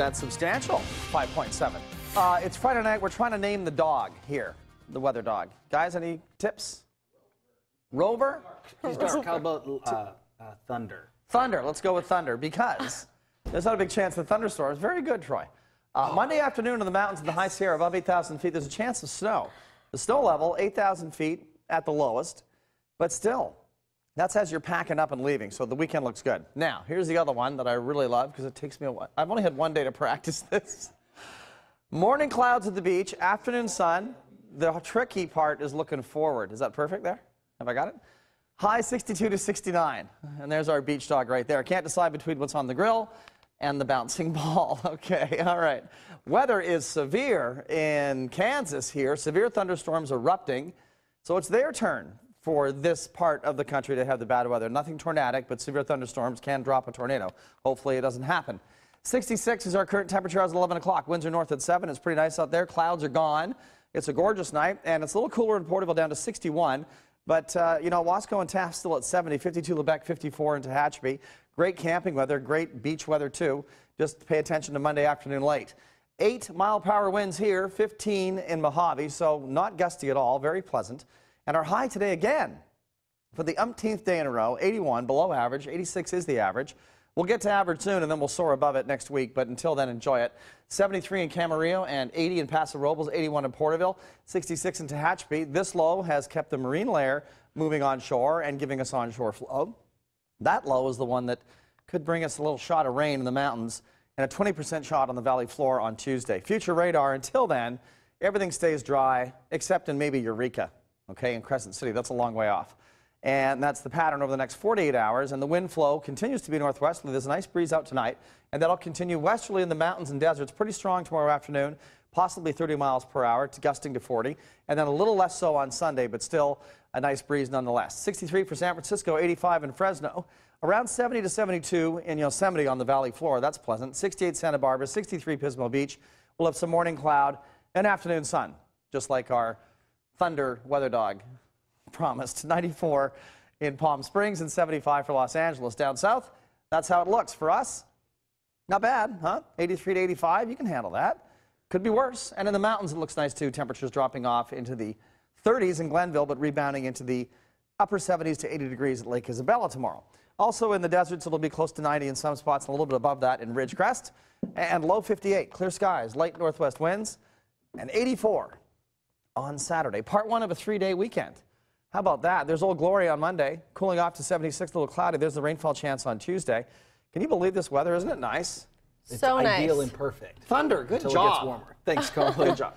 That's substantial, 5.7. Uh, it's Friday night. We're trying to name the dog here, the weather dog. Guys, any tips? Rover? He's dark. How about uh, uh, thunder? Thunder. Let's go with thunder because there's not a big chance of thunderstorms. Very good, Troy. Uh, Monday afternoon in the mountains in the high Sierra above 8,000 feet, there's a chance of snow. The snow level, 8,000 feet at the lowest, but still that says you're packing up and leaving, so the weekend looks good. Now, here's the other one that I really love because it takes me a while. I've only had one day to practice this. Morning clouds at the beach, afternoon sun. The tricky part is looking forward. Is that perfect there? Have I got it? High 62 to 69. And there's our beach dog right there. Can't decide between what's on the grill and the bouncing ball. Okay, all right. Weather is severe in Kansas here. Severe thunderstorms erupting. So it's their turn for this part of the country to have the bad weather. Nothing tornadic, but severe thunderstorms can drop a tornado. Hopefully it doesn't happen. 66 is our current temperature as 11 o'clock. Winds are north at 7. It's pretty nice out there. Clouds are gone. It's a gorgeous night, and it's a little cooler in Porterville down to 61. But, uh, you know, Wasco and Taft still at 70, 52 Lebec, 54 in Tehachapi. Great camping weather, great beach weather, too. Just pay attention to Monday afternoon late. Eight mile per hour winds here, 15 in Mojave, so not gusty at all, very pleasant and our high today again for the umpteenth day in a row, 81 below average, 86 is the average. We'll get to average soon, and then we'll soar above it next week. But until then, enjoy it. 73 in Camarillo and 80 in Paso Robles, 81 in Porterville, 66 in Tehachapi. This low has kept the marine layer moving onshore and giving us onshore flow. That low is the one that could bring us a little shot of rain in the mountains and a 20% shot on the valley floor on Tuesday. Future radar, until then, everything stays dry except in maybe Eureka okay, in Crescent City. That's a long way off. And that's the pattern over the next 48 hours. And the wind flow continues to be northwesterly. There's a nice breeze out tonight. And that'll continue westerly in the mountains and deserts. Pretty strong tomorrow afternoon, possibly 30 miles per hour, to gusting to 40. And then a little less so on Sunday, but still a nice breeze nonetheless. 63 for San Francisco, 85 in Fresno. Around 70 to 72 in Yosemite on the valley floor. That's pleasant. 68 Santa Barbara, 63 Pismo Beach. We'll have some morning cloud and afternoon sun, just like our thunder weather dog promised 94 in Palm Springs and 75 for Los Angeles. Down south, that's how it looks for us. Not bad, huh? 83 to 85, you can handle that. Could be worse. And in the mountains, it looks nice too. Temperatures dropping off into the 30s in Glenville, but rebounding into the upper 70s to 80 degrees at Lake Isabella tomorrow. Also in the deserts, it'll be close to 90 in some spots, a little bit above that in Ridgecrest. And low 58, clear skies, light northwest winds, and 84 on Saturday. Part one of a three day weekend. How about that? There's Old Glory on Monday, cooling off to 76, a little cloudy. There's the rainfall chance on Tuesday. Can you believe this weather? Isn't it nice? It's so ideal nice. and perfect. Thunder, good Until job. it gets warmer. Thanks, Colin. good job.